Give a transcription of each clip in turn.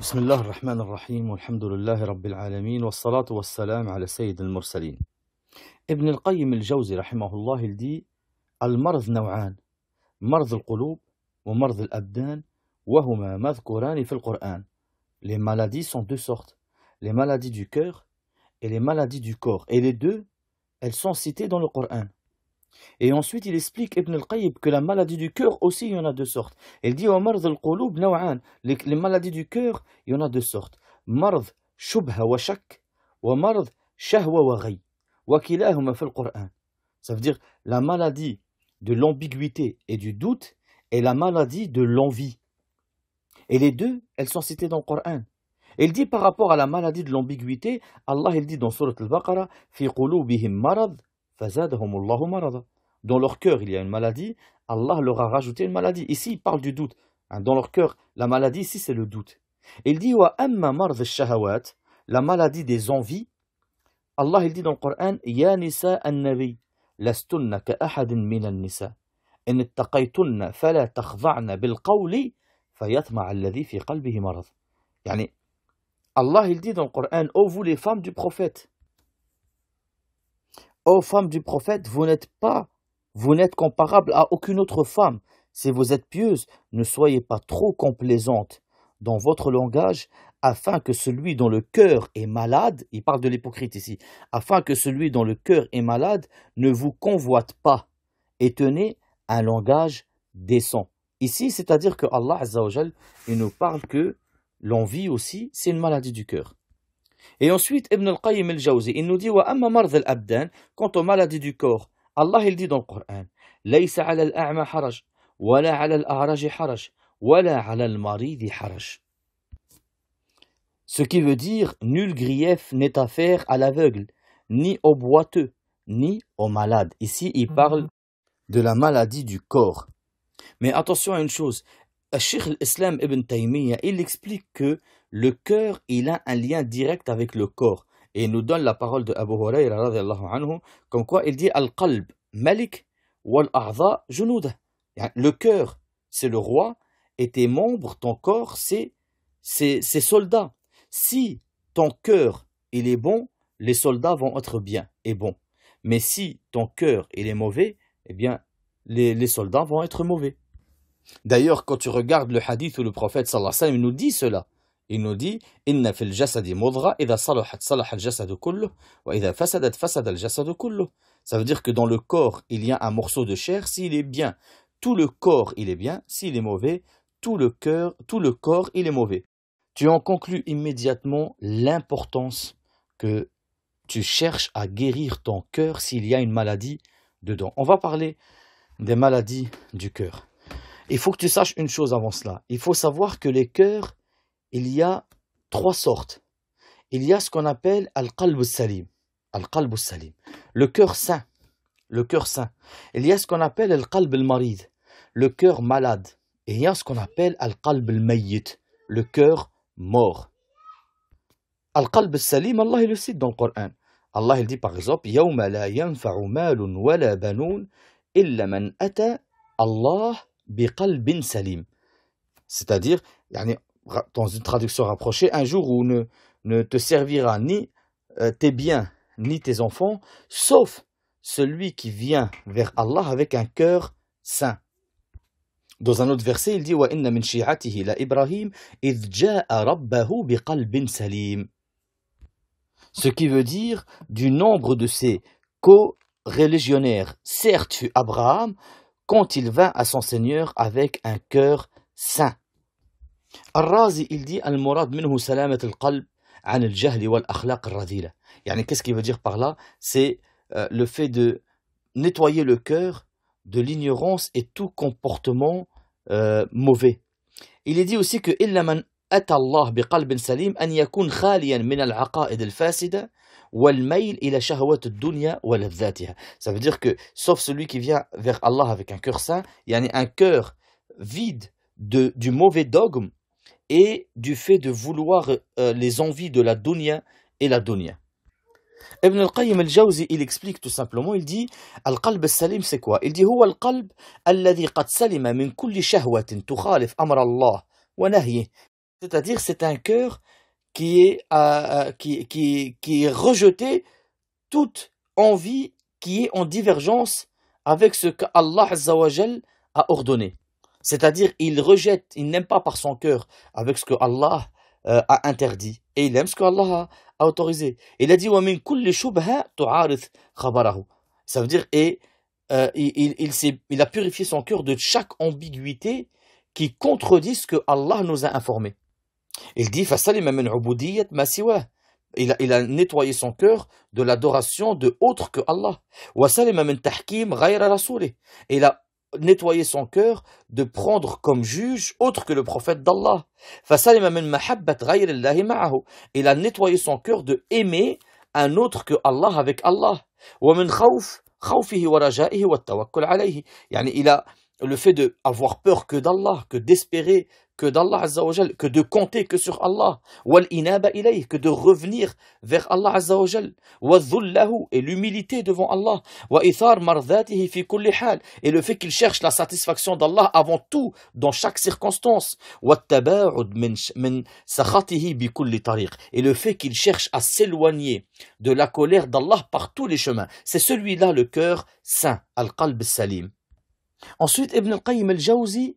بسم الله الرحمن الرحيم والحمد لله رب العالمين والصلاة والسلام على سيد المرسلين ابن القيم الجوزي رحمه الله الدي المرض نوعان مرض القلوب ومرض الأبدان وهما مذكوران في القرآن Les maladies sont deux sortes, les maladies du cœur et les maladies du corps. Et les deux, elles sont citées dans le Coran. Et ensuite, il explique Ibn al-Qayyib que la maladie du cœur aussi, il y en a deux sortes. Il dit les, maladies du cœur, il y en a deux sortes. shubha wa wa shahwa wa Ça veut dire la maladie de l'ambiguïté et du doute et la maladie de l'envie. Et les deux, elles sont citées dans le Coran. Il dit par rapport à la maladie de l'ambiguïté, Allah il dit dans surah Al-Baqarah, dans leur cœur il y a une maladie, Allah leur a rajouté une maladie. Ici, il parle du doute. Hein, dans leur cœur, la maladie ici, c'est le doute. Il dit Wa amma shahawat, la maladie des envies. Allah il dit dans le Coran Ya nisa an-nabi, lastunna ka ahadin min an-nisa. ittaqaytunna fala فلا تخضعن بالقول fayatma الذي في قلبه مرض. يعني Allah il dit dans le Coran oh, vous les femmes du prophète, Ô oh, femmes du prophète, vous n'êtes pas vous n'êtes comparable à aucune autre femme. Si vous êtes pieuse, ne soyez pas trop complaisante dans votre langage, afin que celui dont le cœur est malade, il parle de l'hypocrite ici, afin que celui dont le cœur est malade ne vous convoite pas, et tenez un langage décent. Ici, c'est-à-dire que Allah il nous parle que l'envie aussi, c'est une maladie du cœur. Et ensuite, Ibn al-Qayyim al-Jawzi, il nous dit, « Wa abdan » quant aux maladies du corps, Allah, il dit dans le Coran, Ce qui veut dire, nul grief n'est à faire à l'aveugle, ni au boiteux, ni au malade. Ici, il mhm. parle de la maladie du corps. Mais attention à une chose, Cheikh ibn Taymiyyah, il explique que le cœur, il a un lien direct avec le corps. Et il nous donne la parole de Abu Huraira, comme quoi il dit Le cœur, c'est le roi, et tes membres, ton corps, c'est ces soldats. Si ton cœur, il est bon, les soldats vont être bien et bons. Mais si ton cœur, il est mauvais, eh bien, les, soldats vont être mauvais. D'ailleurs, quand tu regardes le hadith où le prophète sallallahu alayhi nous dit cela, il nous dit Ça veut dire que dans le corps, il y a un morceau de chair, s'il est bien, tout le corps, il est bien, s'il est mauvais, tout le cœur, tout le corps, il est mauvais. Tu en conclus immédiatement l'importance que tu cherches à guérir ton cœur s'il y a une maladie dedans. On va parler des maladies du cœur. Il faut que tu saches une chose avant cela. Il faut savoir que les cœurs il y a trois sortes. Il y a ce qu'on appelle al-qalb salim al-qalb salim le cœur sain, le cœur sain. Il y a ce qu'on appelle al-qalb al-marid, le cœur malade. Et il y a ce qu'on appelle al-qalb al-mayyit, le cœur mort. Al-qalb salim, Allah le cite dans le Coran. Allah dit par exemple يوم لا ينفع مال ولا بنون إلا من أتى Allah biqalbin salim. C'est-à-dire, dans une traduction rapprochée, un jour où ne, ne te servira ni euh, tes biens, ni tes enfants, sauf celui qui vient vers Allah avec un cœur saint. Dans un autre verset, il dit Wa inna min shi'atihi la Ibrahim rabbahu biqalbin salim. Ce qui veut dire du nombre de ses co-religionnaires, certes Abraham, quand il vint à son Seigneur avec un cœur saint. Al-Razi, il dit Al-Murad minhu salamat al-qalb an al-jahl wal-akhlaq al-radila. Qu'est-ce qu'il veut dire par là C'est euh, le fait de nettoyer le cœur de l'ignorance et tout comportement euh, mauvais. Il est dit aussi que illa man ata Allah bi qalbin salim an yakun khaliyan min al-aqaid al-fasida wal-mail ila shahwat al dunya wa ladhatiha. Ça veut dire que sauf celui qui vient vers Allah avec un cœur sain, yani un cœur vide de, du mauvais dogme et du fait de vouloir euh, les envies de la dunya et la dunya. Ibn al-Qayyim al-Jawzi, il explique tout simplement, il dit Al-qalb al-salim c'est quoi Il dit هو القلب الذي قد سلم من كل شهوة تخالف C'est-à-dire c'est un cœur qui est, euh, euh, qui, qui, qui est rejeté toute envie qui est en divergence avec ce qu'Allah a ordonné. C'est-à-dire, il rejette, il n'aime pas par son cœur avec ce que Allah euh, a interdit. Et il aime ce que Allah a, autorisé. Il a dit Ça veut dire, et euh, il, il, il, a purifié son cœur de chaque ambiguïté qui contredit ce que Allah nous a informé. Il dit il a, il nettoyé son cœur de l'adoration de autre que Allah. Il a nettoyer son cœur de prendre comme juge autre que le prophète d'Allah. Il a nettoyé son cœur de aimer un autre que Allah avec Allah. Il a le fait d'avoir peur que d'Allah, que d'espérer que d'Allah Azzawajal, que de compter que sur Allah, que de revenir vers Allah Azzawajal, et l'humilité devant Allah, et le fait qu'il cherche la satisfaction d'Allah avant tout, dans chaque circonstance, et le fait qu'il cherche à s'éloigner de la colère d'Allah par tous les chemins. C'est celui-là le cœur saint, al-qalb salim. Ensuite, Ibn al-Qayyim al-Jawzi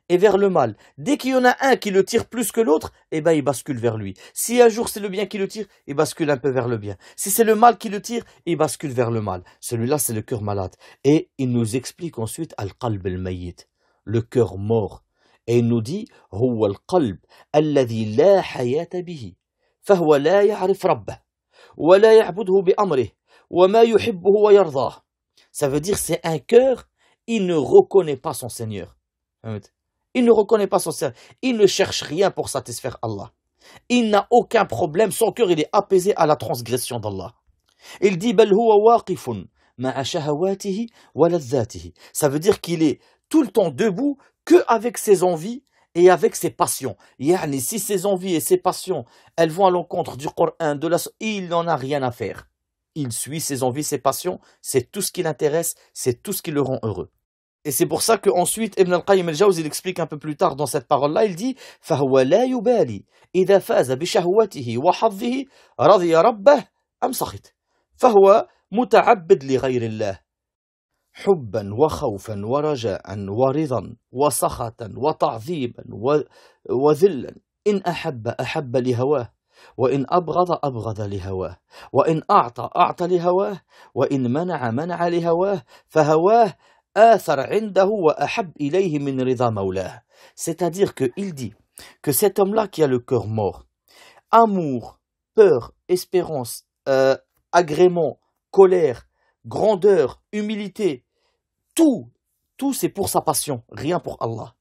et vers le mal. Dès qu'il y en a un qui le tire plus que l'autre, eh ben il bascule vers lui. Si un jour c'est le bien qui le tire, il bascule un peu vers le bien. Si c'est le mal qui le tire, il bascule vers le mal. Celui-là, c'est le cœur malade. Et il nous explique ensuite al-qalb al-mayyit, le cœur mort. Et il nous dit huwa al-qalb alladhi la hayata bihi, la ya'rif rabbah, wa la wa ma wa Ça veut dire c'est un cœur, il ne reconnaît pas son Seigneur. Il ne reconnaît pas son cerveau. Il ne cherche rien pour satisfaire Allah. Il n'a aucun problème. Son cœur, il est apaisé à la transgression d'Allah. Il dit Ça veut dire qu'il est tout le temps debout que avec ses envies et avec ses passions. Yani, si ses envies et ses passions, elles vont à l'encontre du Coran, de la... il n'en a rien à faire. Il suit ses envies, ses passions, c'est tout ce qui l'intéresse, c'est tout ce qui le rend heureux. Et c'est pour ça qu'ensuite Ibn al-Qayyim al-Jawz il explique un peu plus tard dans cette parole-là, il dit فَهُوَ لَا يُبَالِي إِذَا فَازَ بِشَهْوَتِهِ وَحَظِّهِ رَضِيَ رَبَّهِ أَمْ سَخِطَ فَهُوَ متعبد لغير الله حبا وخوفا ورجاء ورضا وسخطا وتعظيما وذلا إن أحب أحب لهواه وإن أبغض أبغض لهواه وإن أعطى أعطى لهواه وإن منع منع لهواه فهواه C'est-à-dire qu'il dit que cet homme-là qui a le cœur mort, amour, peur, espérance, euh, agrément, colère, grandeur, humilité, tout, tout c'est pour sa passion, rien pour Allah.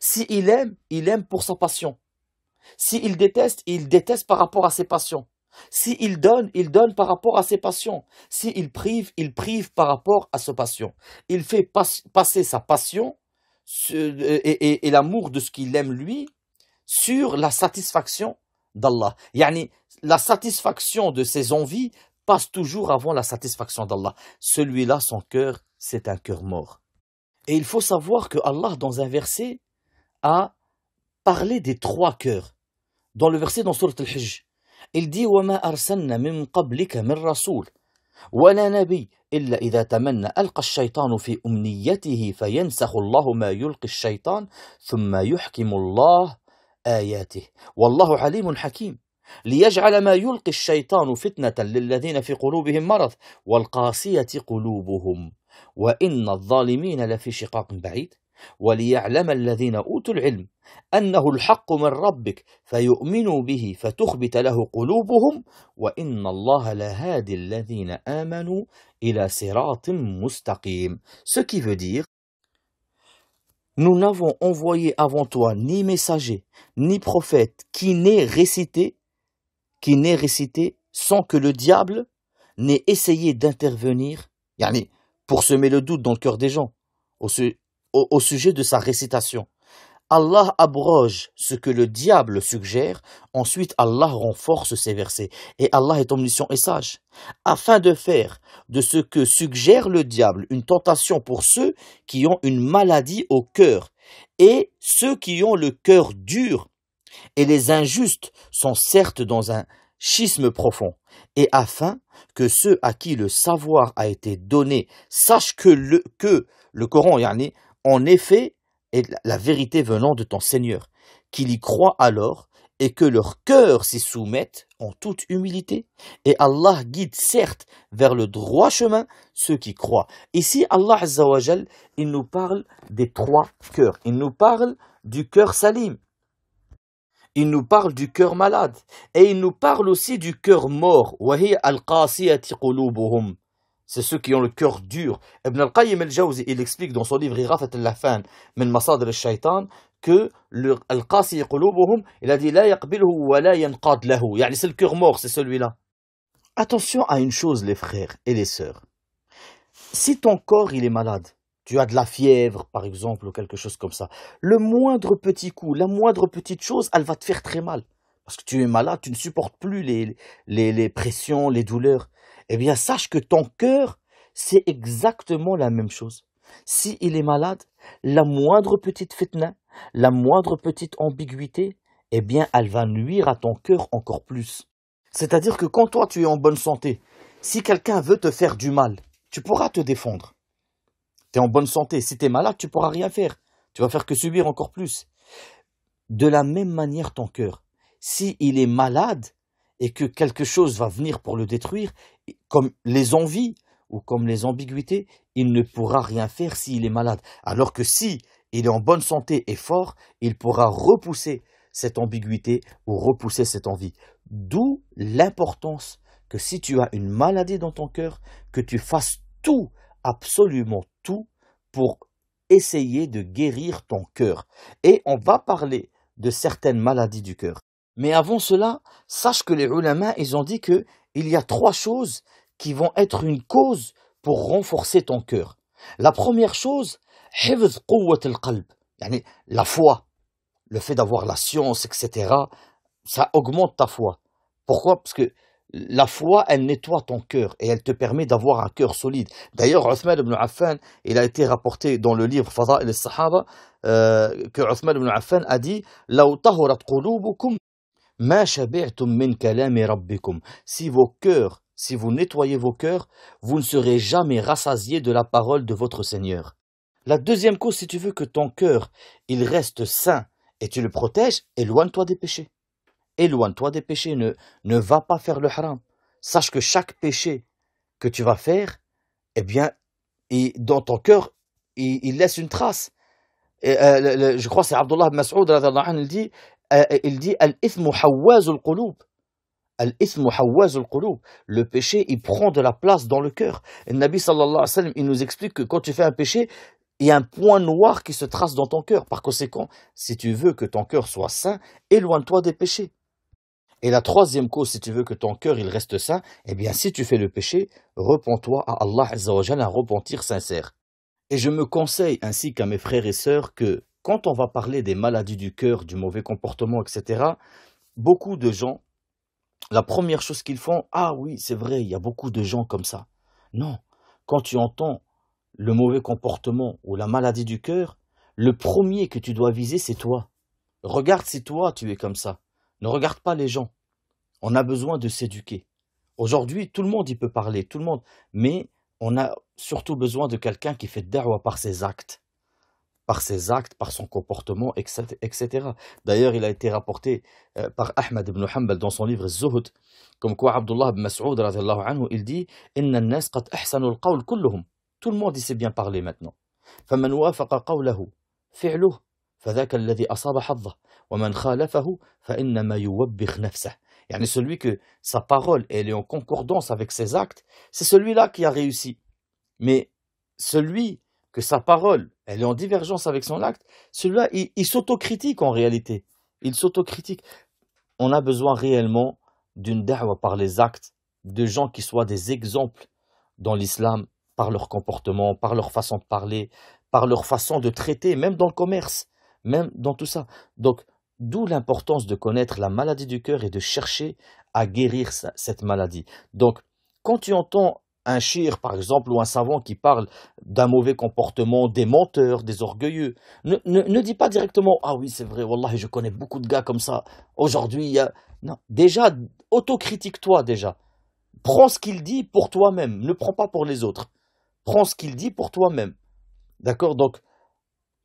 S'il aime, il aime pour sa passion. S'il déteste, il déteste par rapport à ses passions. S'il donne, il donne par rapport à ses passions. S'il prive, il prive par rapport à ses passions. Il fait passer sa passion euh, et, l'amour de ce qu'il aime lui sur la satisfaction d'Allah. la satisfaction de ses envies passe toujours avant la satisfaction d'Allah. Celui-là, son cœur, c'est un cœur mort. Et il faut savoir que Allah, dans un verset, a parlé des trois cœurs. Dans le verset dans Surat al-Hijj, إلدي وما أرسلنا من قبلك من رسول ولا نبي إلا إذا تمنى ألقى الشيطان في أمنيته فينسخ الله ما يلقي الشيطان ثم يحكم الله آياته والله عليم حكيم ليجعل ما يلقي الشيطان فتنة للذين في قلوبهم مرض والقاسية قلوبهم وإن الظالمين لفي شقاق بعيد وليعلم الذين أوتوا العلم أنه الحق من ربك فيؤمنوا به فتخبت له قلوبهم وإن الله لهادي الذين آمنوا إلى صراط مستقيم Ce qui veut dire Nous n'avons envoyé avant toi ni messager, ni prophète qui n'ait récité, qui n'ait récité sans que le diable n'ait essayé d'intervenir, yani, pour semer le doute dans le cœur des gens au, sujet de sa récitation. Allah abroge ce que le diable suggère, ensuite Allah renforce ses versets. Et Allah est omniscient et sage, afin de faire de ce que suggère le diable une tentation pour ceux qui ont une maladie au cœur, et ceux qui ont le cœur dur, et les injustes sont certes dans un schisme profond, et afin que ceux à qui le savoir a été donné sachent que le, que le Coran, yani, en effet, la vérité venant de ton Seigneur, qu'il y croit alors et que leur cœur s'y soumette en toute humilité. Et Allah guide certes vers le droit chemin ceux qui croient. Ici, Allah Azzawajal, il nous parle des trois cœurs. Il nous parle du cœur salim. Il nous parle du cœur malade. Et il nous parle aussi du cœur mort. al c'est ceux qui ont le cœur dur. Ibn al-Qayyim al-Jawzi, il explique dans son livre Irafat al-Lafan, Men al-Shaytan, que al-Qasi qulubuhum, il a dit la wa la c'est le cœur mort, c'est celui-là. Attention à une chose, les frères et les sœurs. Si ton corps, il est malade, tu as de la fièvre, par exemple, ou quelque chose comme ça, le moindre petit coup, la moindre petite chose, elle va te faire très mal. Parce que tu es malade, tu ne supportes plus les, les pressions, les douleurs eh bien sache que ton cœur, c'est exactement la même chose. S'il il est malade, la moindre petite fitna, la moindre petite ambiguïté, eh bien elle va nuire à ton cœur encore plus. C'est-à-dire que quand toi tu es en bonne santé, si quelqu'un veut te faire du mal, tu pourras te défendre. Tu es en bonne santé, si tu es malade, tu pourras rien faire. Tu vas faire que subir encore plus. De la même manière ton cœur, si il est malade et que quelque chose va venir pour le détruire, comme les envies ou comme les ambiguïtés, il ne pourra rien faire s'il est malade. Alors que si il est en bonne santé et fort, il pourra repousser cette ambiguïté ou repousser cette envie. D'où l'importance que si tu as une maladie dans ton cœur, que tu fasses tout, absolument tout, pour essayer de guérir ton cœur. Et on va parler de certaines maladies du cœur. Mais avant cela, sache que les ulama, ils ont dit que il y a trois choses qui vont être une cause pour renforcer ton cœur. La première chose, la foi, le fait d'avoir la science, etc., ça augmente ta foi. Pourquoi Parce que la foi, elle nettoie ton cœur et elle te permet d'avoir un cœur solide. D'ailleurs, Othman ibn Affan, il a été rapporté dans le livre Fada'il al-Sahaba euh, que Othman ibn Affan a dit « si vos cœurs, si vous nettoyez vos cœurs, vous ne serez jamais rassasiés de la parole de votre Seigneur. La deuxième cause, si tu veux que ton cœur, il reste sain et tu le protèges, éloigne-toi des péchés. Éloigne-toi des péchés, ne, va pas faire le haram. Sache que chaque péché que tu vas faire, eh bien, dans ton cœur, il, laisse une trace. Euh, je crois que c'est Abdullah Mas'ud, il dit euh, euh, il dit Le péché, il prend de la place dans le cœur. Et le Nabi sallallahu alayhi wa sallam, il nous explique que quand tu fais un péché, il y a un point noir qui se trace dans ton cœur. Par conséquent, si tu veux que ton cœur soit sain, éloigne-toi des péchés. Et la troisième cause, si tu veux que ton cœur il reste sain, eh bien si tu fais le péché, repens-toi à Allah Azzawajal, un repentir sincère. Et je me conseille ainsi qu'à mes frères et sœurs que quand on va parler des maladies du cœur, du mauvais comportement, etc., beaucoup de gens, la première chose qu'ils font, ah oui, c'est vrai, il y a beaucoup de gens comme ça. Non, quand tu entends le mauvais comportement ou la maladie du cœur, le premier que tu dois viser, c'est toi. Regarde si toi tu es comme ça. Ne regarde pas les gens. On a besoin de s'éduquer. Aujourd'hui, tout le monde y peut parler, tout le monde, mais on a surtout besoin de quelqu'un qui fait darwa par ses actes par ses actes, par son comportement, etc. D'ailleurs, il a été rapporté euh, par Ahmed ibn Hanbal dans son livre Zuhud, comme quoi Abdullah ibn Mas'ud, il dit « Tout le monde sait bien parler maintenant. « celui que sa parole elle est en concordance avec ses actes, c'est celui-là qui a réussi. Mais celui que sa parole, elle est en divergence avec son acte, celui-là, il, s'autocritique en réalité. Il s'autocritique. On a besoin réellement d'une da'wa par les actes, de gens qui soient des exemples dans l'islam, par leur comportement, par leur façon de parler, par leur façon de traiter, même dans le commerce, même dans tout ça. Donc, d'où l'importance de connaître la maladie du cœur et de chercher à guérir cette maladie. Donc, quand tu entends un shir, par exemple, ou un savant qui parle d'un mauvais comportement des menteurs, des orgueilleux, ne, ne, ne dis pas directement Ah oui, c'est vrai, Wallah, je connais beaucoup de gars comme ça. Aujourd'hui, il y a. Non. Déjà, autocritique-toi déjà. Prends ce qu'il dit pour toi-même. Ne prends pas pour les autres. Prends ce qu'il dit pour toi-même. D'accord Donc,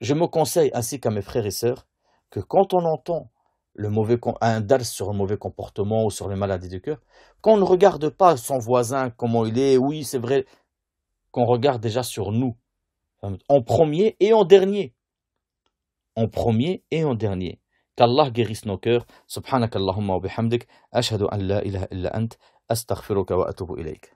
je me conseille, ainsi qu'à mes frères et sœurs, que quand on entend le mauvais, un dars sur le mauvais comportement ou sur les maladies du cœur, qu'on ne regarde pas son voisin, comment il est, oui, c'est vrai, qu'on regarde déjà sur nous, en premier et en dernier. En premier et en dernier. Qu'Allah guérisse nos cœurs. Subhanakallahumma wa bihamdik. Ashhadu an la ilaha illa ant. Astaghfiruka wa atubu ilayk.